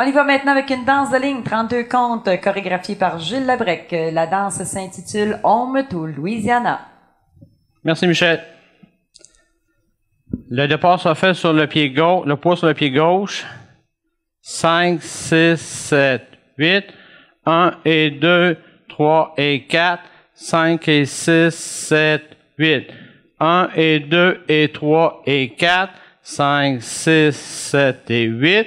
On y va maintenant avec une danse de ligne, 32 comptes, chorégraphiée par Gilles Lebrec. La danse s'intitule Home to Louisiana. Merci, Michel. Le départ sera fait sur le pied gauche, le poids sur le pied gauche. 5, 6, 7, 8. 1 et 2, 3 et 4. 5 et 6, 7, 8. 1 et 2 et 3 et 4. 5, 6, 7 et 8.